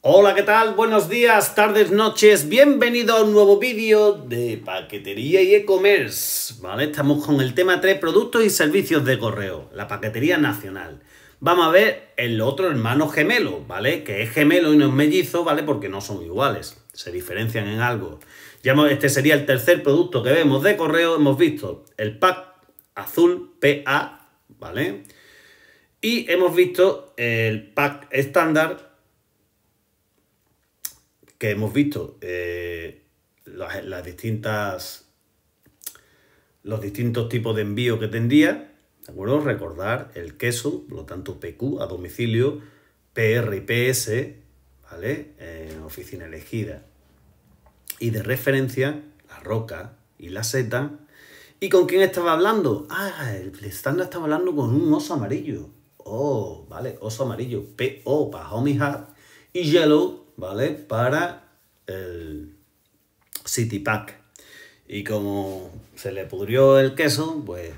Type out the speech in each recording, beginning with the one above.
Hola, ¿qué tal? Buenos días, tardes, noches. Bienvenido a un nuevo vídeo de paquetería y e-commerce. ¿Vale? Estamos con el tema 3, productos y servicios de correo, la paquetería nacional. Vamos a ver el otro hermano gemelo, ¿vale? Que es gemelo y no es mellizo, ¿vale? Porque no son iguales, se diferencian en algo. Ya este sería el tercer producto que vemos de correo. Hemos visto el pack azul PA, ¿vale? Y hemos visto el pack estándar que hemos visto eh, las, distintas los distintos tipos de envío que tendía. ¿de acuerdo? Recordar el queso, por lo tanto PQ a domicilio, PR y PS, ¿vale? En oficina elegida. Y de referencia, la roca y la seta. ¿Y con quién estaba hablando? Ah, el estándar estaba hablando con un oso amarillo. Oh, vale, oso amarillo, PO para Homie heart. y Yellow ¿vale? Para el City Pack. Y como se le pudrió el queso, pues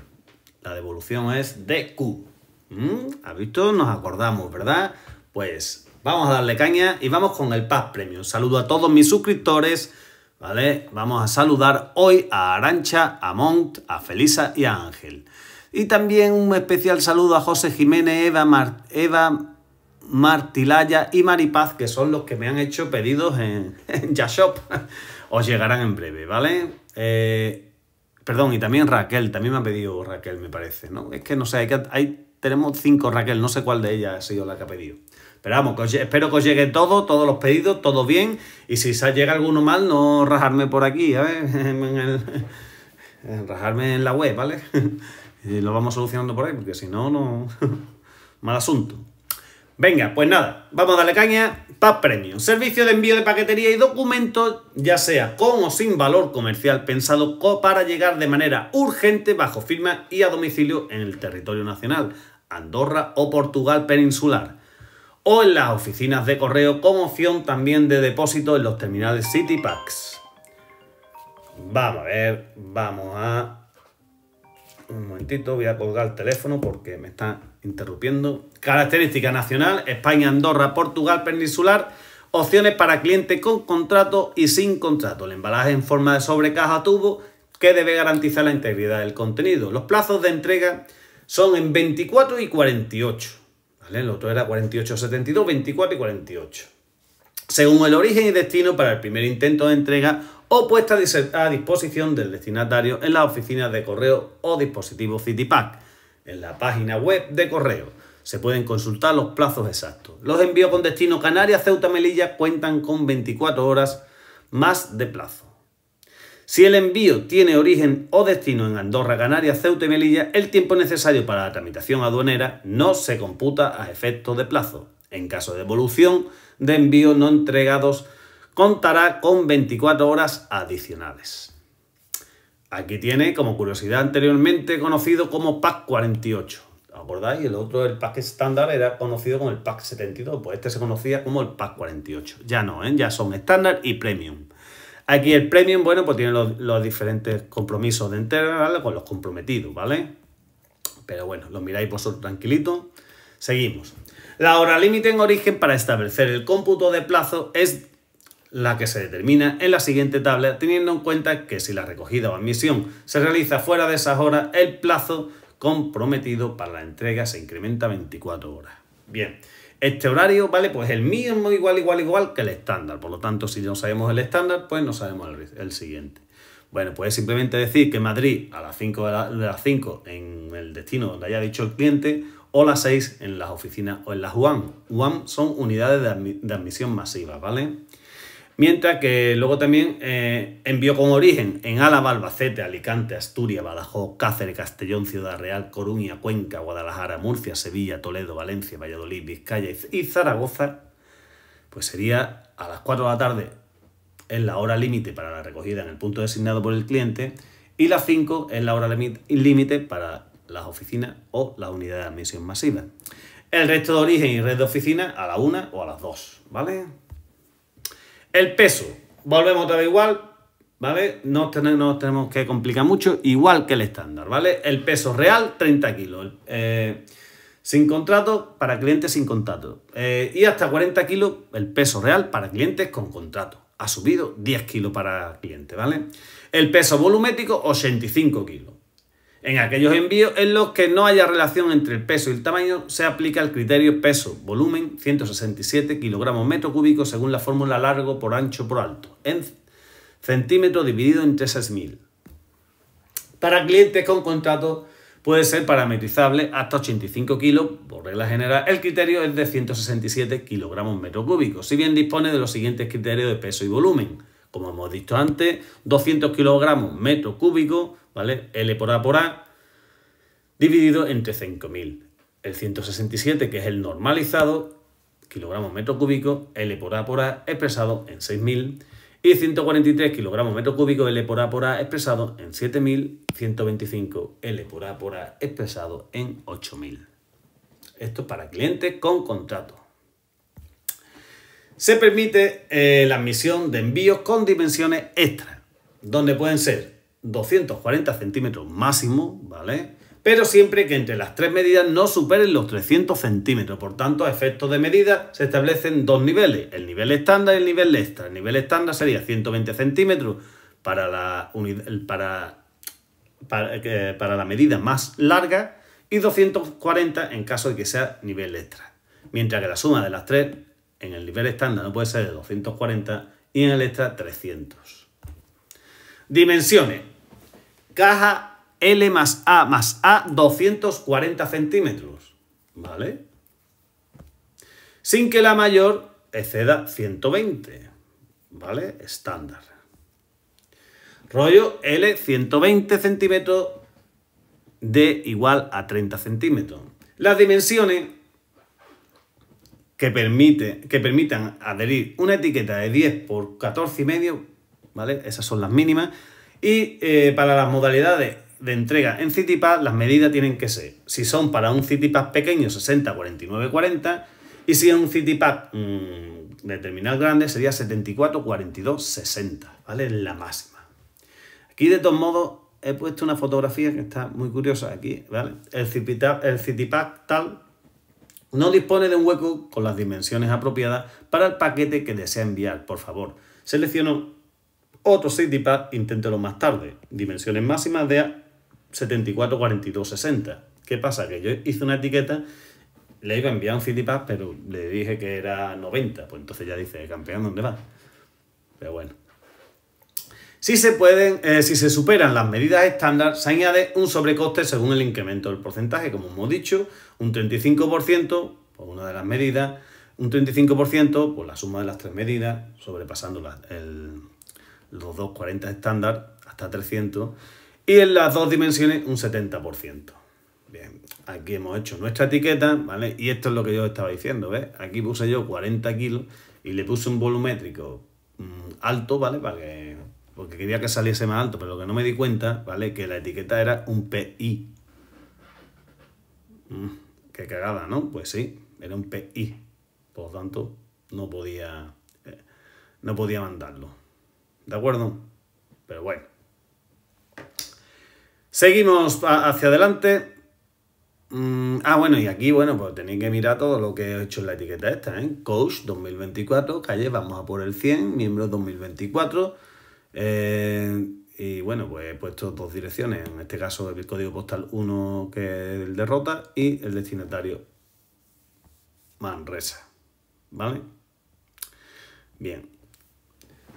la devolución es de Q. ¿Mm? ha visto? Nos acordamos, ¿verdad? Pues vamos a darle caña y vamos con el Pack Premium. Saludo a todos mis suscriptores, ¿vale? Vamos a saludar hoy a Arancha, a Mont, a Felisa y a Ángel. Y también un especial saludo a José Jiménez, Eva, Eva Martilaya y Maripaz, que son los que me han hecho pedidos en, Yashop. Os llegarán en breve, ¿vale? Eh, perdón, y también Raquel, también me ha pedido Raquel, me parece, ¿no? Es que no sé, tenemos cinco Raquel, no sé cuál de ellas ha sido la que ha pedido. Pero vamos, espero que os llegue todo, todos los pedidos, todo bien. Y si llega alguno mal, no rajarme por aquí, a ver, en rajarme en la web, ¿vale? Y lo vamos solucionando por ahí, porque si no, no. Mal asunto. Venga, pues nada, vamos a darle caña. Paz Premium, servicio de envío de paquetería y documentos, ya sea con o sin valor comercial, pensado para llegar de manera urgente bajo firma y a domicilio en el territorio nacional, Andorra o Portugal peninsular, o en las oficinas de correo con opción también de depósito en los terminales City Vamos a ver, vamos a... Un momentito, voy a colgar el teléfono porque me está interrumpiendo. Característica nacional, España, Andorra, Portugal peninsular. Opciones para clientes con contrato y sin contrato. El embalaje en forma de sobrecaja tubo que debe garantizar la integridad del contenido. Los plazos de entrega son en 24 y 48. ¿vale? El otro era 48, 72, 24 y 48. Según el origen y destino para el primer intento de entrega o puesta a disposición del destinatario en las oficinas de correo o dispositivo CityPack en la página web de correo. Se pueden consultar los plazos exactos. Los envíos con destino Canarias, Ceuta, Melilla cuentan con 24 horas más de plazo. Si el envío tiene origen o destino en Andorra, Canarias, Ceuta y Melilla, el tiempo necesario para la tramitación aduanera no se computa a efecto de plazo. En caso de devolución de envíos no entregados, contará con 24 horas adicionales. Aquí tiene, como curiosidad anteriormente, conocido como pack 48. ¿Acordáis? El otro, el pack estándar, era conocido como el pack 72. Pues este se conocía como el pack 48. Ya no, ¿eh? ya son estándar y premium. Aquí el premium, bueno, pues tiene los, diferentes compromisos de entrega con los comprometidos, ¿vale? Pero bueno, lo miráis vosotros tranquilito. Seguimos. La hora límite en origen para establecer el cómputo de plazo es la que se determina en la siguiente tabla, teniendo en cuenta que si la recogida o admisión se realiza fuera de esas horas, el plazo comprometido para la entrega se incrementa 24 horas. Bien, este horario, ¿vale? Pues el mismo igual, igual, igual que el estándar. Por lo tanto, si no sabemos el estándar, pues no sabemos el, siguiente. Bueno, pues simplemente decir que Madrid a las 5 de, las 5 en el destino donde haya dicho el cliente o las 6 en las oficinas o en las UAM. UAM son unidades de, de admisión masiva, ¿vale? Mientras que luego también eh, envió con origen en Álava, Albacete, Alicante, Asturias, Badajoz, Cáceres, Castellón, Ciudad Real, Coruña, Cuenca, Guadalajara, Murcia, Sevilla, Toledo, Valencia, Valladolid, Vizcaya y Zaragoza, pues sería a las 4 de la tarde en la hora límite para la recogida en el punto designado por el cliente y las 5 en la hora límite para las oficinas o la unidad de admisión masiva. El resto de origen y red de oficinas a la 1 o a las 2, ¿vale? El peso, volvemos otra vez igual, ¿vale? No tenemos, no tenemos que complicar mucho, igual que el estándar, ¿vale? El peso real, 30 kilos. Eh, sin contrato, para clientes sin contrato. Eh, y hasta 40 kilos el peso real para clientes con contrato. Ha subido 10 kilos para clientes, ¿vale? El peso volumétrico, 85 kilos. En aquellos envíos en los que no haya relación entre el peso y el tamaño, se aplica el criterio peso-volumen 167 kg metro cúbico según la fórmula largo por ancho por alto, en centímetro dividido entre 6.000. Para clientes con contrato puede ser parametrizable hasta 85 kg, Por regla general, el criterio es de 167 kg metro cúbico, si bien dispone de los siguientes criterios de peso y volumen como hemos dicho antes, 200 kilogramos metro cúbico, ¿vale? L por A por A, dividido entre 5.000. El 167, que es el normalizado, kilogramos metro cúbico, L por A por A, expresado en 6.000. Y 143 kilogramos metro cúbico, L por A por A, expresado en 7.000. 125 L por A por A, expresado en 8.000. Esto para clientes con contrato se permite eh, la admisión de envíos con dimensiones extra, donde pueden ser 240 centímetros máximo, ¿vale? Pero siempre que entre las tres medidas no superen los 300 centímetros. Por tanto, a efectos de medida se establecen dos niveles, el nivel estándar y el nivel extra. El nivel estándar sería 120 centímetros eh, para la medida más larga y 240 en caso de que sea nivel extra. Mientras que la suma de las tres en el nivel estándar no puede ser de 240 y en el extra 300. Dimensiones. Caja L más A más A 240 centímetros. ¿Vale? Sin que la mayor exceda 120. ¿Vale? Estándar. Rollo L 120 centímetros de igual a 30 centímetros. Las dimensiones que, permite, que permitan adherir una etiqueta de 10 por 14,5, ¿vale? Esas son las mínimas. Y eh, para las modalidades de entrega en CityPass, las medidas tienen que ser, si son para un CityPass pequeño, 60, 49, 40, y si es un CityPass mm, de terminal grande, sería 74, 42, 60, ¿vale? La máxima. Aquí, de todos modos, he puesto una fotografía que está muy curiosa aquí, ¿vale? El el CityPack tal no dispone de un hueco con las dimensiones apropiadas para el paquete que desea enviar, por favor. Selecciono otro CityPad, inténtelo más tarde. Dimensiones máximas de A74-42-60. 60 ¿Qué pasa? Que yo hice una etiqueta, le iba a enviar un CityPad, pero le dije que era 90. Pues entonces ya dice, campeón, ¿dónde va? Pero bueno. Si se, pueden, eh, si se superan las medidas estándar, se añade un sobrecoste según el incremento del porcentaje, como hemos dicho, un 35% por pues una de las medidas, un 35% por pues la suma de las tres medidas, sobrepasando el, los 240 estándar hasta 300, y en las dos dimensiones un 70%. Bien, aquí hemos hecho nuestra etiqueta, ¿vale? Y esto es lo que yo estaba diciendo, ¿ves? Aquí puse yo 40 kilos y le puse un volumétrico mm, alto, ¿vale? Para que porque quería que saliese más alto, pero lo que no me di cuenta, ¿vale? Que la etiqueta era un PI. Mm, qué cagada, ¿no? Pues sí, era un PI. Por lo tanto, no podía, eh, no podía mandarlo. ¿De acuerdo? Pero bueno. Seguimos hacia adelante. Mm, ah, bueno, y aquí, bueno, pues tenéis que mirar todo lo que he hecho en la etiqueta esta, ¿eh? Coach 2024, Calle, vamos a por el 100, miembro 2024 eh, y bueno, pues he puesto dos direcciones, en este caso el código postal 1 que es el de Rota y el destinatario Manresa. ¿Vale? Bien.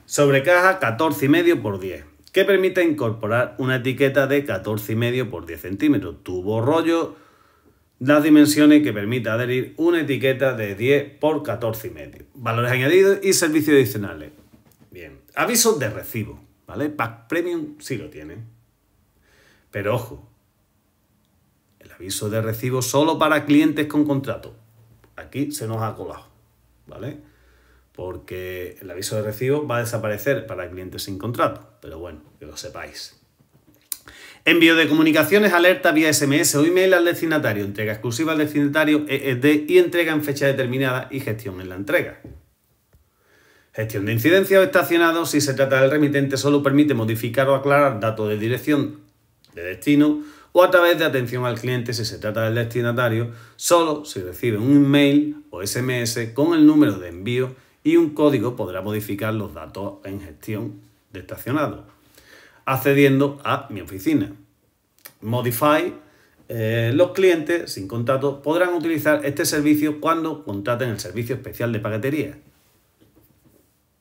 Sobre caja 14,5 por 10 que permite incorporar una etiqueta de 14,5 por 10 centímetros, tubo rollo, las dimensiones que permite adherir una etiqueta de 10 por 14,5, valores añadidos y servicios adicionales. Bien. Aviso de recibo, ¿vale? Pack Premium sí lo tiene. Pero ojo, el aviso de recibo solo para clientes con contrato. Aquí se nos ha colado, ¿vale? Porque el aviso de recibo va a desaparecer para clientes sin contrato. Pero bueno, que lo sepáis. Envío de comunicaciones, alerta vía SMS o email al destinatario, entrega exclusiva al destinatario ESD e y entrega en fecha determinada y gestión en la entrega. Gestión de incidencia o estacionado. Si se trata del remitente, solo permite modificar o aclarar datos de dirección de destino o a través de atención al cliente si se trata del destinatario, solo si recibe un email o SMS con el número de envío y un código podrá modificar los datos en gestión de estacionado, accediendo a mi oficina. Modify eh, los clientes sin contrato podrán utilizar este servicio cuando contraten el servicio especial de paquetería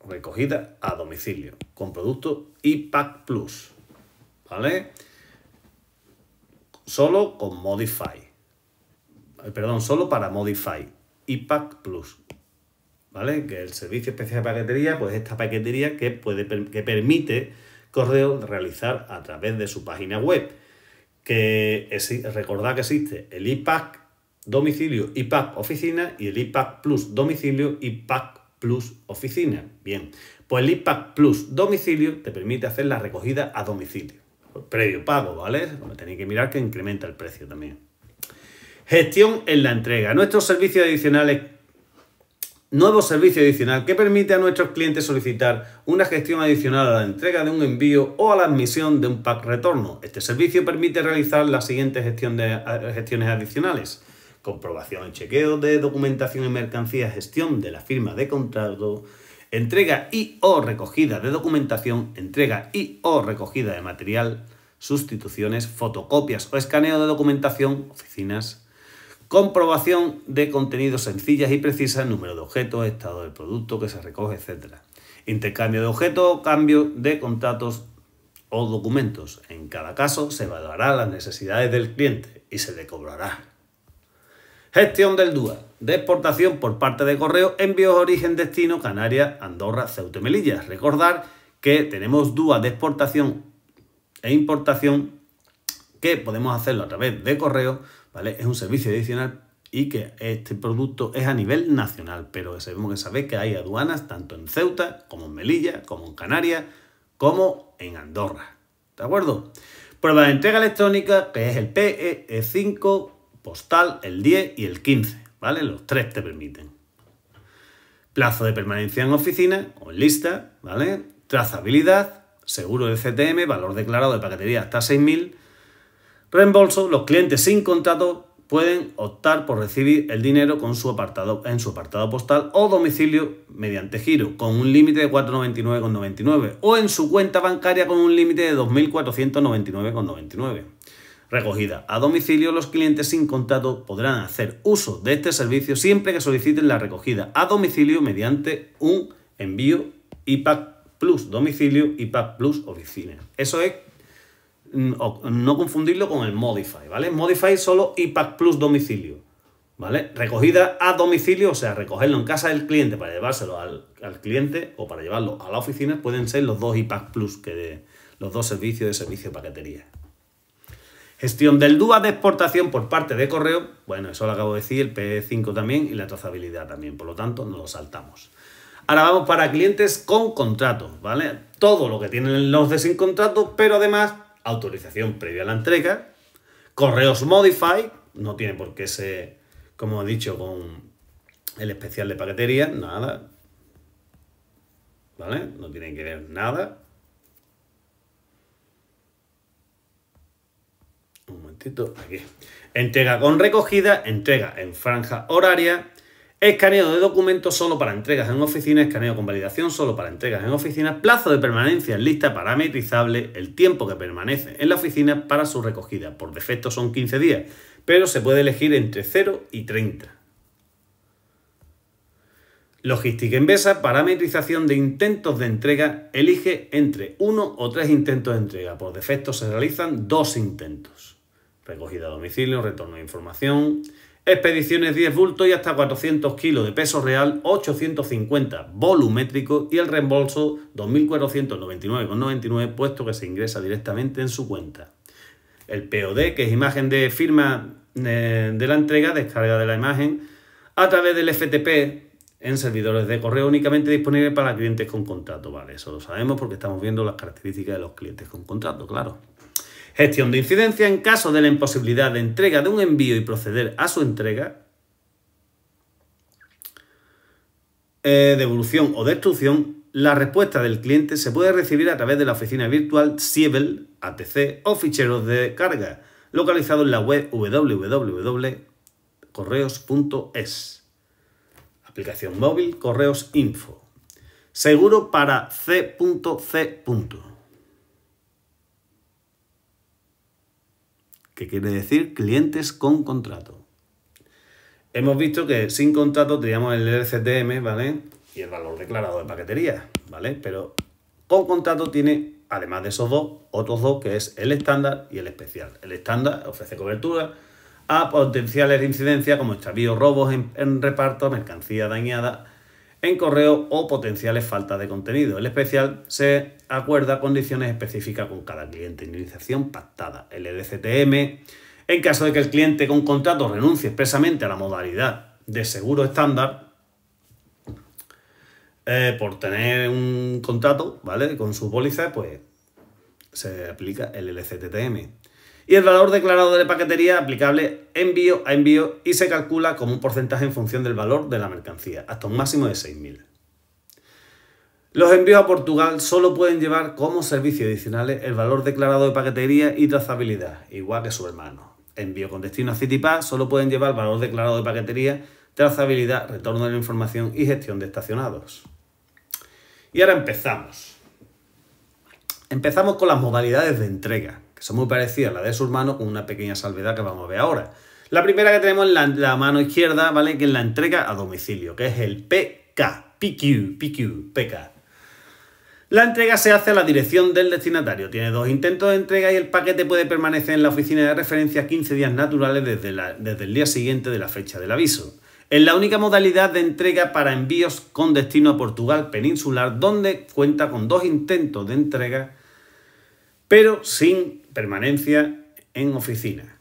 recogida a domicilio con producto IPAC Plus, ¿vale? Solo con Modify, eh, perdón, solo para Modify, IPAC Plus, ¿vale? Que el servicio especial de paquetería, pues esta paquetería que, puede, que permite Correo realizar a través de su página web, que recordad que existe el IPAC domicilio IPAC oficina y el IPAC Plus domicilio IPAC Plus Oficina. Bien, pues el IPAC Plus Domicilio te permite hacer la recogida a domicilio. Previo pago, ¿vale? tenéis que mirar que incrementa el precio también. Gestión en la entrega. Nuestros servicios adicionales Nuevo servicio adicional que permite a nuestros clientes solicitar una gestión adicional a la entrega de un envío o a la admisión de un pack retorno. Este servicio permite realizar la siguiente eh, gestiones adicionales comprobación y chequeo de documentación y mercancía, gestión de la firma de contrato, entrega y o recogida de documentación, entrega y o recogida de material, sustituciones, fotocopias o escaneo de documentación, oficinas, comprobación de contenidos sencillas y precisas, número de objetos, estado del producto que se recoge, etc. Intercambio de objetos, cambio de contratos o documentos. En cada caso se evaluará las necesidades del cliente y se le cobrará. Gestión del DUA. De exportación por parte de correo, envíos origen destino, Canarias, Andorra, Ceuta y Melilla. Recordar que tenemos DUA de exportación e importación que podemos hacerlo a través de correo, ¿vale? Es un servicio adicional y que este producto es a nivel nacional, pero sabemos que que hay aduanas tanto en Ceuta como en Melilla, como en Canarias, como en Andorra. ¿De acuerdo? Prueba de entrega electrónica, que es el PE5 e postal, el 10 y el 15, ¿vale? Los tres te permiten. Plazo de permanencia en oficina o en lista, ¿vale? Trazabilidad, seguro de CTM, valor declarado de paquetería hasta 6.000. Reembolso, los clientes sin contrato pueden optar por recibir el dinero con su apartado, en su apartado postal o domicilio mediante giro, con un límite de 499,99 o en su cuenta bancaria con un límite de 2.499,99 recogida a domicilio, los clientes sin contrato podrán hacer uso de este servicio siempre que soliciten la recogida a domicilio mediante un envío IPAC Plus domicilio, IPAC Plus oficina. Eso es mm, no confundirlo con el Modify, ¿vale? Modify solo IPAC Plus domicilio, ¿vale? Recogida a domicilio, o sea, recogerlo en casa del cliente para llevárselo al, cliente o para llevarlo a la oficina, pueden ser los dos IPAC Plus, que los dos servicios de servicio de paquetería. Gestión del DUA de exportación por parte de correo, bueno, eso lo acabo de decir, el P5 también y la trazabilidad también, por lo tanto, no lo saltamos. Ahora vamos para clientes con contratos, ¿vale? Todo lo que tienen los de sin contrato, pero además autorización previa a la entrega, correos modify, no tiene por qué ser, como he dicho, con el especial de paquetería, nada, ¿vale? No tiene que ver nada, Entrega con recogida, entrega en franja horaria, escaneo de documentos solo para entregas en oficina, escaneo con validación solo para entregas en oficina, plazo de permanencia en lista parametrizable, el tiempo que permanece en la oficina para su recogida. Por defecto son 15 días, pero se puede elegir entre 0 y 30. Logística Envesa, parametrización de intentos de entrega, elige entre 1 o tres intentos de entrega. Por defecto se realizan dos intentos recogida a domicilio, retorno de información, expediciones 10 bultos y hasta 400 kilos de peso real, 850 volumétrico y el reembolso 2.499,99 puesto que se ingresa directamente en su cuenta. El POD, que es imagen de firma eh, de la entrega, descarga de la imagen, a través del FTP en servidores de correo únicamente disponible para clientes con contrato. Vale, eso lo sabemos porque estamos viendo las características de los clientes con contrato, claro. Gestión de incidencia en caso de la imposibilidad de entrega de un envío y proceder a su entrega. Eh, devolución o destrucción. La respuesta del cliente se puede recibir a través de la oficina virtual Siebel ATC o ficheros de carga, localizado en la web www.correos.es. Aplicación móvil Correos Info. Seguro para C.C. que quiere decir clientes con contrato. Hemos visto que sin contrato teníamos el LCTM, ¿vale? Y el valor declarado de paquetería, ¿vale? Pero con contrato tiene, además de esos dos, otros dos que es el estándar y el especial. El estándar ofrece cobertura a potenciales incidencias como extravíos, robos en reparto, mercancía dañada, en correo o potenciales faltas de contenido. El especial se acuerda condiciones específicas con cada cliente, iniciación pactada, El LCTM, En caso de que el cliente con contrato renuncie expresamente a la modalidad de seguro estándar, eh, por tener un contrato, ¿vale? Con su póliza, pues se aplica el LCTTM y el valor declarado de paquetería aplicable envío a envío y se calcula como un porcentaje en función del valor de la mercancía, hasta un máximo de 6.000. Los envíos a Portugal solo pueden llevar como servicios adicionales el valor declarado de paquetería y trazabilidad, igual que su hermano. Envío con destino a Citypa solo pueden llevar el valor declarado de paquetería, trazabilidad, retorno de la información y gestión de estacionados. Y ahora empezamos. Empezamos con las modalidades de entrega son muy parecidas a la de sus hermano con una pequeña salvedad que vamos a ver ahora. La primera que tenemos en la, mano izquierda, ¿vale? Que es la entrega a domicilio, que es el PK, PQ, PQ, PK. La entrega se hace a la dirección del destinatario. Tiene dos intentos de entrega y el paquete puede permanecer en la oficina de referencia 15 días naturales desde, desde, el día siguiente de la fecha del aviso. Es la única modalidad de entrega para envíos con destino a Portugal peninsular, donde cuenta con dos intentos de entrega, pero sin permanencia en oficina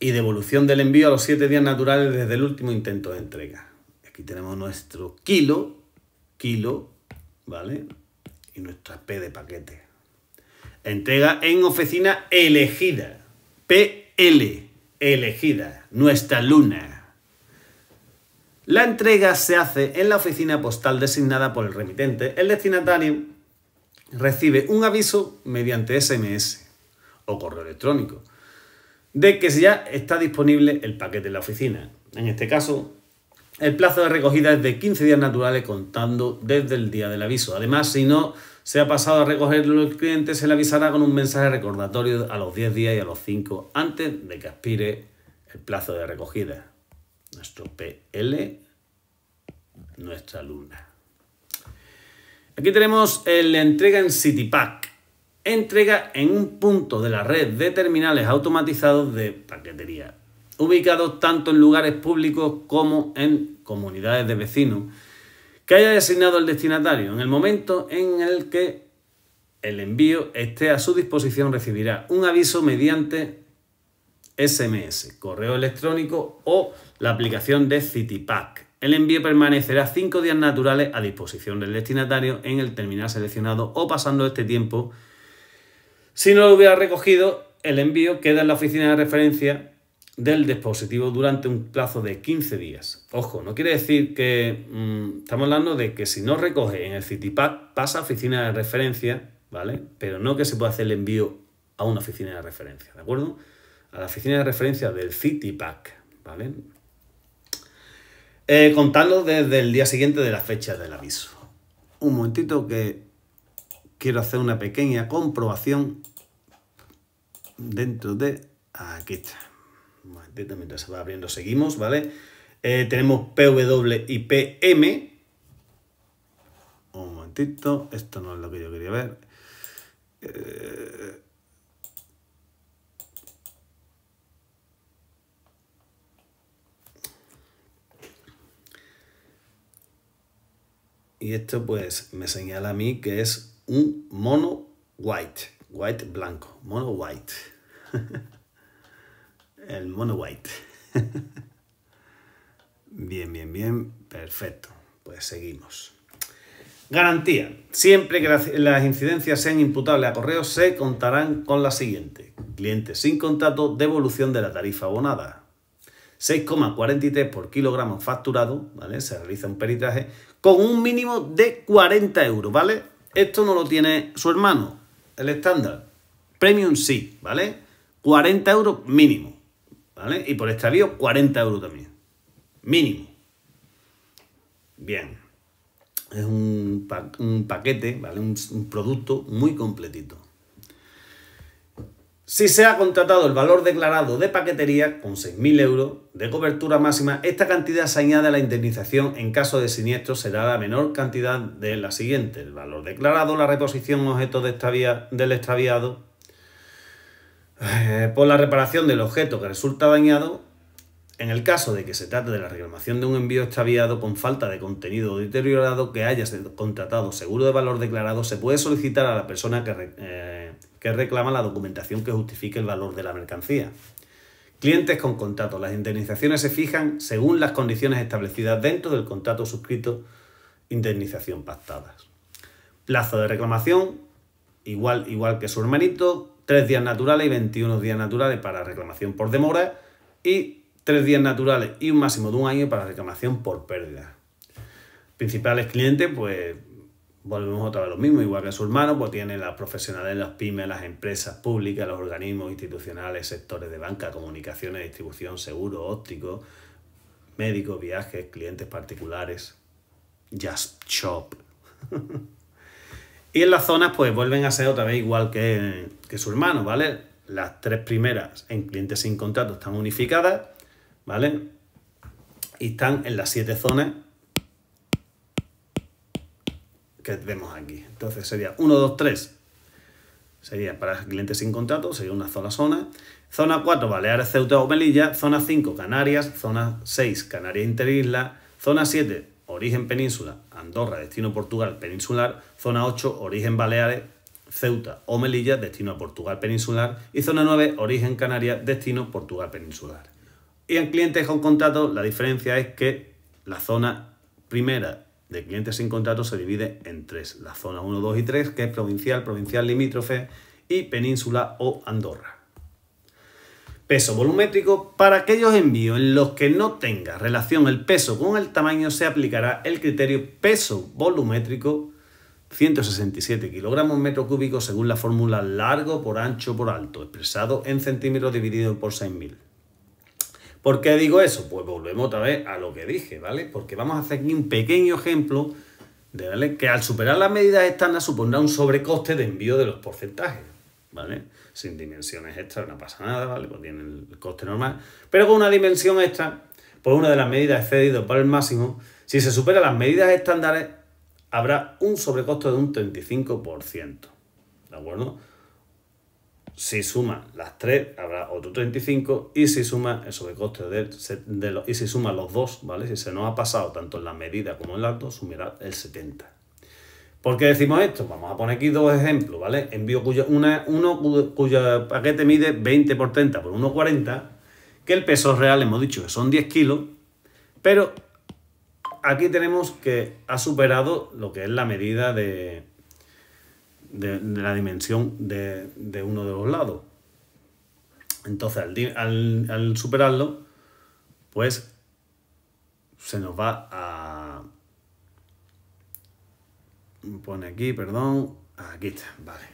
y devolución del envío a los siete días naturales desde el último intento de entrega. Aquí tenemos nuestro kilo, kilo, ¿vale? Y nuestra P de paquete. Entrega en oficina elegida. PL, elegida, nuestra luna. La entrega se hace en la oficina postal designada por el remitente, el destinatario recibe un aviso mediante SMS o correo electrónico de que ya está disponible el paquete en la oficina. En este caso, el plazo de recogida es de 15 días naturales contando desde el día del aviso. Además, si no se ha pasado a recogerlo el cliente, se le avisará con un mensaje recordatorio a los 10 días y a los 5 antes de que aspire el plazo de recogida. Nuestro PL, nuestra luna. Aquí tenemos la entrega en CityPack. Entrega en un punto de la red de terminales automatizados de paquetería, ubicados tanto en lugares públicos como en comunidades de vecinos, que haya designado el destinatario. En el momento en el que el envío esté a su disposición, recibirá un aviso mediante SMS, correo electrónico o la aplicación de CityPack el envío permanecerá 5 días naturales a disposición del destinatario en el terminal seleccionado o pasando este tiempo. Si no lo hubiera recogido, el envío queda en la oficina de referencia del dispositivo durante un plazo de 15 días. Ojo, no quiere decir que mm, estamos hablando de que si no recoge en el CityPack pasa a oficina de referencia, ¿vale? Pero no que se pueda hacer el envío a una oficina de referencia, ¿de acuerdo? A la oficina de referencia del CityPack, ¿vale? Eh, contarlo desde el día siguiente de la fecha del aviso. Un momentito que quiero hacer una pequeña comprobación dentro de... Aquí está. Un momentito, mientras se va abriendo seguimos, ¿vale? Eh, tenemos PW y PM. Un momentito, esto no es lo que yo quería ver. Eh, Y esto pues me señala a mí que es un mono white, white blanco, mono white. El mono white. Bien, bien, bien, perfecto. Pues seguimos. Garantía. Siempre que las, incidencias sean imputables a correo, se contarán con la siguiente. Cliente sin contrato, devolución de la tarifa abonada. 6,43 por kilogramo facturado, ¿vale? Se realiza un peritaje con un mínimo de 40 euros, ¿vale? Esto no lo tiene su hermano, el estándar. Premium sí, ¿vale? 40 euros mínimo, ¿vale? Y por extravío este 40 euros también, mínimo. Bien, es un, paquete, ¿vale? un producto muy completito. Si se ha contratado el valor declarado de paquetería con 6.000 euros de cobertura máxima, esta cantidad se añade a la indemnización en caso de siniestro será la menor cantidad de la siguiente. El valor declarado, la reposición objeto de del extraviado, eh, por la reparación del objeto que resulta dañado, en el caso de que se trate de la reclamación de un envío extraviado con falta de contenido deteriorado que haya contratado seguro de valor declarado, se puede solicitar a la persona que... Eh, que reclama la documentación que justifique el valor de la mercancía. Clientes con contrato. Las indemnizaciones se fijan según las condiciones establecidas dentro del contrato suscrito, indemnización pactadas. Plazo de reclamación, igual, igual que su hermanito, tres días naturales y 21 días naturales para reclamación por demora y tres días naturales y un máximo de un año para reclamación por pérdida. Principales clientes, pues volvemos otra vez lo mismo, igual que su hermano, pues tiene las profesionales, las pymes, las empresas públicas, los organismos institucionales, sectores de banca, comunicaciones, distribución, seguro, óptico, médicos, viajes, clientes particulares, just shop. y en las zonas, pues vuelven a ser otra vez igual que, que su hermano, ¿vale? Las tres primeras en clientes sin contrato están unificadas, ¿vale? Y están en las siete zonas que vemos aquí. Entonces sería 1, 2, 3. Sería para clientes sin contrato, sería una zona zona. Zona 4, Baleares, Ceuta o Melilla. Zona 5, Canarias. Zona 6, Canarias Interisla. Zona 7, origen península, Andorra, destino Portugal peninsular. Zona 8, origen Baleares, Ceuta o Melilla, destino a Portugal peninsular. Y zona 9, origen Canarias, destino Portugal peninsular. Y en clientes con contrato, la diferencia es que la zona primera de clientes sin contrato se divide en tres, la zona 1, 2 y 3, que es provincial, provincial limítrofe y península o Andorra. Peso volumétrico, para aquellos envíos en los que no tenga relación el peso con el tamaño se aplicará el criterio peso volumétrico 167 kilogramos metro cúbico según la fórmula largo por ancho por alto, expresado en centímetros dividido por 6000. ¿Por qué digo eso? Pues volvemos otra vez a lo que dije, ¿vale? Porque vamos a hacer aquí un pequeño ejemplo de que al superar las medidas estándar supondrá un sobrecoste de envío de los porcentajes, ¿vale? Sin dimensiones extra no pasa nada, ¿vale? Pues tiene el coste normal. Pero con una dimensión extra, por pues una de las medidas excedidas para el máximo, si se supera las medidas estándares, habrá un sobrecoste de un 35%, ¿de acuerdo? si suma las 3, habrá otro 35 y si suma el sobrecoste de los, y si suma los dos, ¿vale? Si se nos ha pasado tanto en la medida como en las dos, sumirá el 70. ¿Por qué decimos esto? Vamos a poner aquí dos ejemplos, ¿vale? Envío una, uno cuyo paquete mide 20 por 30 por 1,40, que el peso real hemos dicho que son 10 kilos, pero aquí tenemos que ha superado lo que es la medida de, de, la dimensión de, uno de los lados. Entonces, al, superarlo, pues se nos va a... Pone aquí, perdón. Aquí está, vale.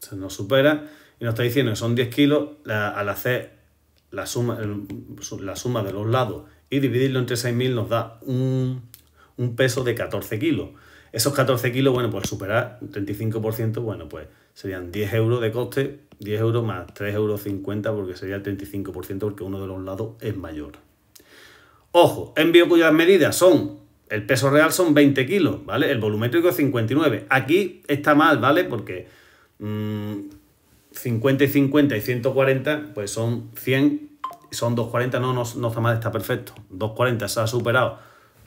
Se nos supera y nos está diciendo que son 10 kilos. al hacer la suma, la suma de los lados y dividirlo entre 6.000 nos da un, un peso de 14 kilos. Esos 14 kilos, bueno, pues superar un 35%, bueno, pues serían 10 euros de coste, 10 euros más 3,50 euros porque sería el 35% porque uno de los lados es mayor. Ojo, envío cuyas medidas son, el peso real son 20 kilos, ¿vale? El volumétrico 59. Aquí está mal, ¿vale? Porque 50 mm, y 50 y 140, pues son 100, son 240, no, no, no está mal, está perfecto. 240 se ha superado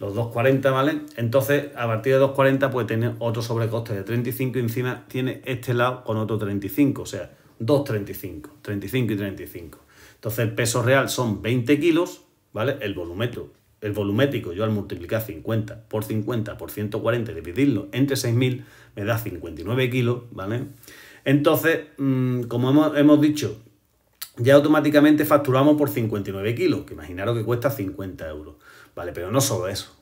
los 2.40, ¿vale? Entonces, a partir de 2.40 puede tener otro sobrecoste de 35 y encima tiene este lado con otro 35, o sea, 2.35, 35 y 35. Entonces, el peso real son 20 kilos, ¿vale? El volumetro, el volumétrico, yo al multiplicar 50 por 50 por 140 y dividirlo entre 6.000, me da 59 kilos, ¿vale? Entonces, mm, como hemos, hemos dicho, ya automáticamente facturamos por 59 kilos, que imaginaros que cuesta 50 euros. Vale, pero no solo eso.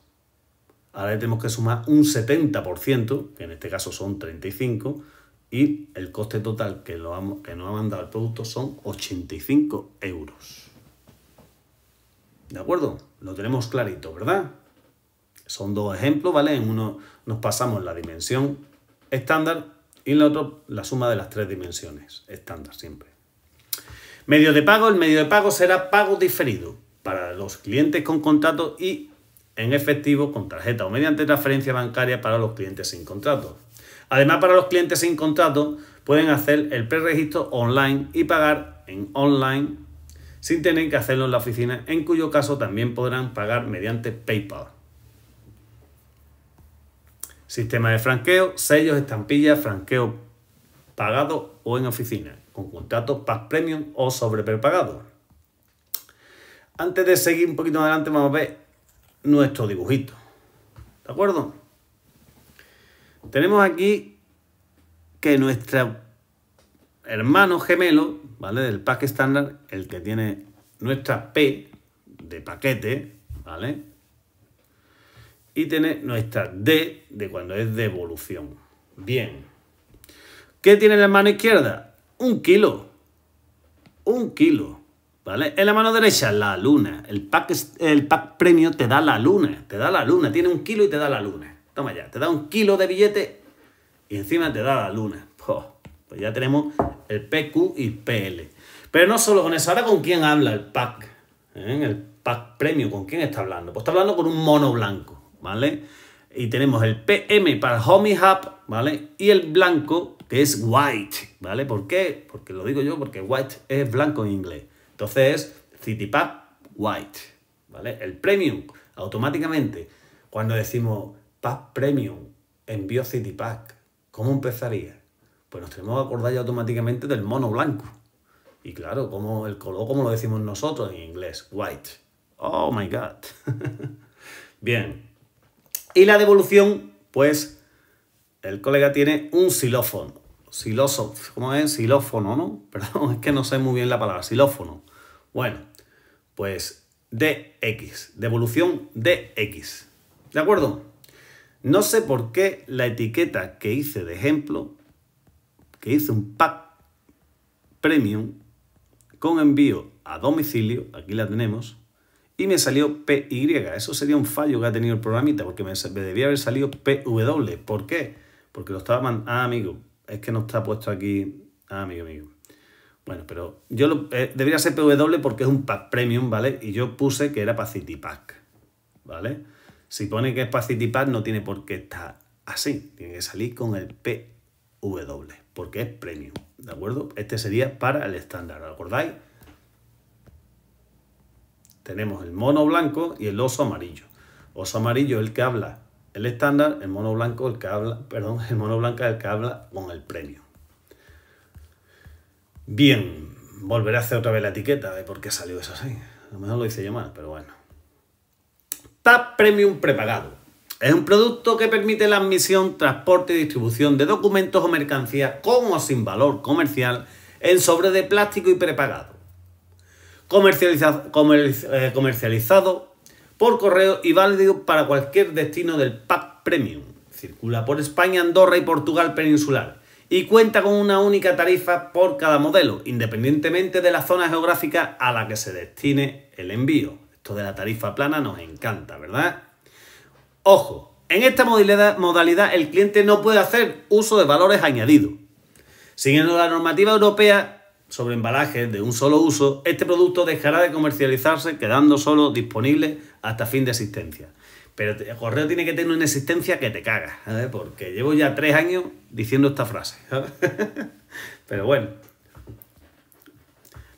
Ahora tenemos que sumar un 70%, que en este caso son 35, y el coste total que, lo que nos ha mandado el producto son 85 euros. ¿De acuerdo? Lo tenemos clarito, ¿verdad? Son dos ejemplos, ¿vale? En uno nos pasamos la dimensión estándar y en el otro la suma de las tres dimensiones, estándar siempre. Medio de pago, el medio de pago será pago diferido para los clientes con contrato y en efectivo con tarjeta o mediante transferencia bancaria para los clientes sin contrato. Además, para los clientes sin contrato pueden hacer el preregistro online y pagar en online sin tener que hacerlo en la oficina, en cuyo caso también podrán pagar mediante PayPal. Sistema de franqueo, sellos, estampillas, franqueo pagado o en oficina, con contratos PAS Premium o sobre prepagado. Antes de seguir un poquito adelante vamos a ver nuestro dibujito. ¿De acuerdo? Tenemos aquí que nuestro hermano gemelo, ¿vale? Del pack estándar, el que tiene nuestra P de paquete, ¿vale? Y tiene nuestra D de cuando es devolución. Bien. ¿Qué tiene la mano izquierda? Un kilo. Un kilo. ¿Vale? En la mano derecha, la luna. El pack, el pack premio te da la luna. Te da la luna. Tiene un kilo y te da la luna. Toma ya. Te da un kilo de billete y encima te da la luna. pues ya tenemos el PQ y PL. Pero no solo con eso. Ahora, ¿con quién habla el pack? ¿Eh? El pack premio. ¿Con quién está hablando? Pues está hablando con un mono blanco. ¿Vale? Y tenemos el PM para Homie Hub, ¿vale? Y el blanco, que es white, ¿vale? ¿Por qué? Porque lo digo yo, porque white es blanco en inglés. Entonces, Pack White, ¿vale? El Premium, automáticamente, cuando decimos Pack Premium, envío Pack, ¿cómo empezaría? Pues nos tenemos que acordar ya automáticamente del mono blanco. Y claro, como el color, como lo decimos nosotros en inglés, white. Oh my god. Bien. Y la devolución, pues el colega tiene un xilófono. Xilófono, ¿cómo es? Xilófono, ¿no? Perdón, es que no sé muy bien la palabra, xilófono. Bueno, pues dx, devolución dx. ¿De acuerdo? No sé por qué la etiqueta que hice de ejemplo, que hice un pack premium con envío a domicilio, aquí la tenemos, y me salió PY. Eso sería un fallo que ha tenido el programita, porque me, debía haber salido PW. ¿Por qué? Porque lo estaba mandando... Ah, amigo, es que no está puesto aquí... Ah, amigo, amigo. Bueno, pero yo lo, eh, debería ser PW porque es un pack premium, ¿vale? Y yo puse que era para Pack, ¿vale? Si pone que es para Pack no tiene por qué estar así, tiene que salir con el PW, porque es premium, ¿de acuerdo? Este sería para el estándar, ¿acordáis? Tenemos el mono blanco y el oso amarillo. Oso amarillo el que habla el estándar, el mono blanco el que habla, perdón, el mono blanco es el que habla con el premium. Bien, volveré a hacer otra vez la etiqueta de por qué salió eso así. A lo mejor lo hice yo mal, pero bueno. TAP Premium Prepagado. Es un producto que permite la admisión, transporte y distribución de documentos o mercancías con o sin valor comercial en sobre de plástico y prepagado. Eh, comercializado por correo y válido para cualquier destino del PAP Premium. Circula por España, Andorra y Portugal peninsular y cuenta con una única tarifa por cada modelo, independientemente de la zona geográfica a la que se destine el envío. Esto de la tarifa plana nos encanta, ¿verdad? Ojo, en esta modalidad el cliente no puede hacer uso de valores añadidos. Siguiendo la normativa europea sobre embalajes de un solo uso, este producto dejará de comercializarse quedando solo disponible hasta fin de existencia. Pero el correo tiene que tener una existencia que te cagas, Porque llevo ya tres años diciendo esta frase, Pero bueno.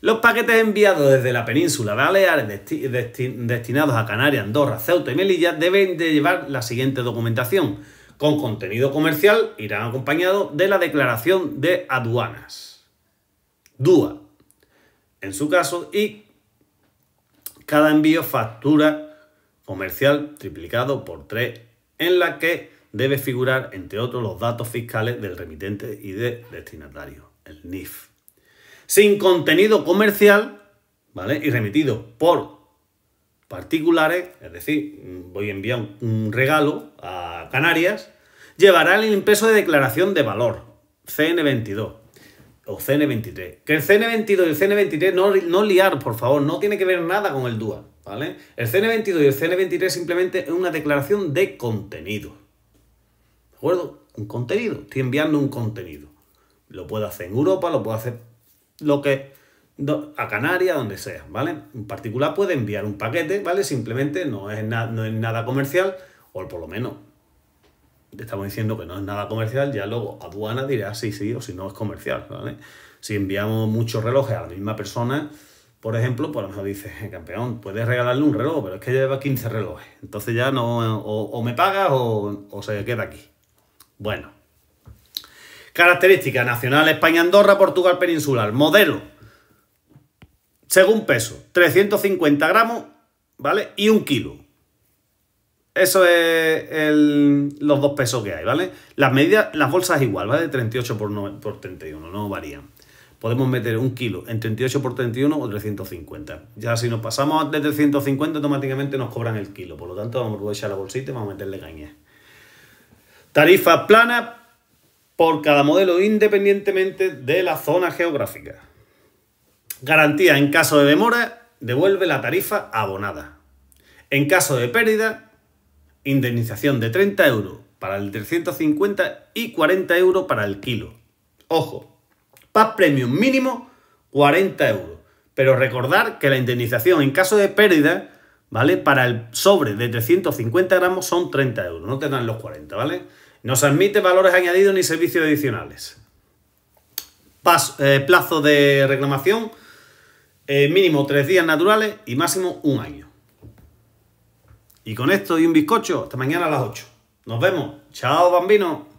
Los paquetes enviados desde la península Baleares destinados a Canarias, Andorra, Ceuta y Melilla deben de llevar la siguiente documentación. Con contenido comercial irán acompañados de la declaración de aduanas. DUA, en su caso, y cada envío factura comercial triplicado por 3, en la que debe figurar, entre otros, los datos fiscales del remitente y de destinatario, el NIF. Sin contenido comercial, ¿vale? Y remitido por particulares, es decir, voy a enviar un regalo a Canarias, llevará el impreso de declaración de valor, CN22 o CN23. Que el CN22 y el CN23 no, no liar, por favor, no tiene que ver nada con el DUA. ¿Vale? El CN22 y el CN23 simplemente es una declaración de contenido. ¿De acuerdo? Un contenido. Estoy enviando un contenido. Lo puedo hacer en Europa, lo puedo hacer lo que a Canarias, donde sea, ¿vale? En particular puede enviar un paquete, ¿vale? Simplemente no es, nada comercial, o por lo menos estamos diciendo que no es nada comercial, ya luego aduana dirá si sí, sí o si no es comercial, Si enviamos muchos relojes a la misma persona, por ejemplo, pues a lo mejor dices, eh, campeón, puedes regalarle un reloj, pero es que lleva 15 relojes. Entonces ya no, o, me pagas o, se queda aquí. Bueno. Características nacional España, Andorra, Portugal peninsular. Modelo. Según peso, 350 gramos, ¿vale? Y un kilo. Eso es los dos pesos que hay, ¿vale? Las medidas, las bolsas igual, ¿vale? 38 por, por 31, no varían podemos meter un kilo en 38 por 31 o 350. Ya si nos pasamos de 350, automáticamente nos cobran el kilo. Por lo tanto, vamos a echar la bolsita y vamos a meterle caña. Tarifa plana por cada modelo, independientemente de la zona geográfica. Garantía en caso de demora, devuelve la tarifa abonada. En caso de pérdida, indemnización de 30 euros para el 350 y 40 euros para el kilo. Ojo, Pack Premium mínimo 40 euros. Pero recordar que la indemnización en caso de pérdida, ¿vale? Para el sobre de 350 gramos son 30 euros, no te dan los 40, ¿vale? No se admite valores añadidos ni servicios adicionales. Eh, plazo de reclamación, eh, mínimo 3 días naturales y máximo un año. Y con esto y un bizcocho, hasta mañana a las 8. Nos vemos. Chao, bambino.